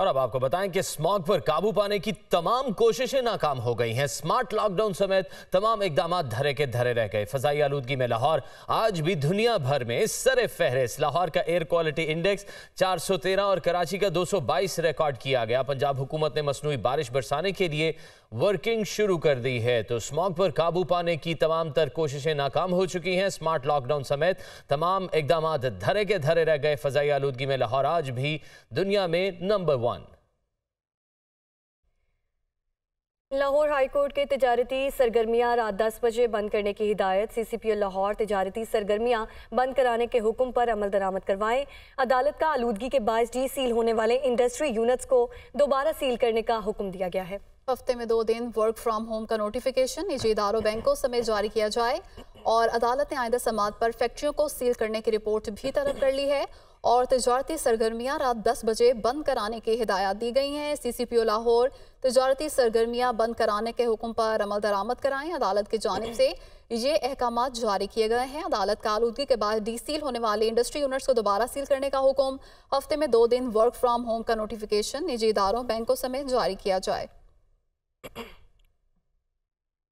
और अब आपको बताएं कि स्मॉग पर काबू पाने की तमाम कोशिशें नाकाम हो गई हैं स्मार्ट लॉकडाउन समेत तमाम इकदाम धरे के धरे रह गए फजाई आलूदगी में लाहौर आज भी दुनिया भर में सर फहरिस्त लाहौर का एयर क्वालिटी इंडेक्स 413 और कराची का 222 रिकॉर्ड किया गया पंजाब हुकूमत ने मसनू बारिश बरसाने के लिए वर्किंग शुरू कर दी है तो स्मॉग पर काबू पाने की तमाम तर कोशिशें नाकाम हो चुकी हैं स्मार्ट लॉकडाउन समेत तमाम इकदाम धरे के धरे रह गए फजाई आलूदगी में लाहौर आज भी दुनिया में नंबर वन लाहौर हाईकोर्ट के तजारती सरगर्मियां रात 10 बजे बंद करने की हिदायत सीसीपीओ लाहौर तजारती सरगर्मियां बंद कराने के हुक्म पर अमल दरामद करवाएं अदालत का आलूदगी के बायस डी सील होने वाले इंडस्ट्री यूनिट्स को दोबारा सील करने का हुक्म दिया गया है हफ्ते में दो दिन वर्क फ्रॉम होम का नोटिफिकेशन निजी इदारों बैंकों समेत जारी किया जाए और अदालत ने आयदा समात पर फैक्ट्रियों को सील करने की रिपोर्ट भी तलब कर ली है और तजारती सरगर्मियां रात दस बजे बंद कराने की हिदायत दी गई हैं सी सी पी ओ लाहौर तजारती सरगर्मियाँ बंद कराने के हुक्म पर अमल दरामद कराएं अदालत की जानब से ये अहकाम जारी किए गए हैं अदालत का आलूगी के बाद डी सील होने वाले इंडस्ट्री यूनिट्स को दोबारा सील करने का हुक्म हफ्ते में दो दिन वर्क फ्राम होम का नोटिफिकेशन निजी इदारों बैंकों समेत जारी किया जाए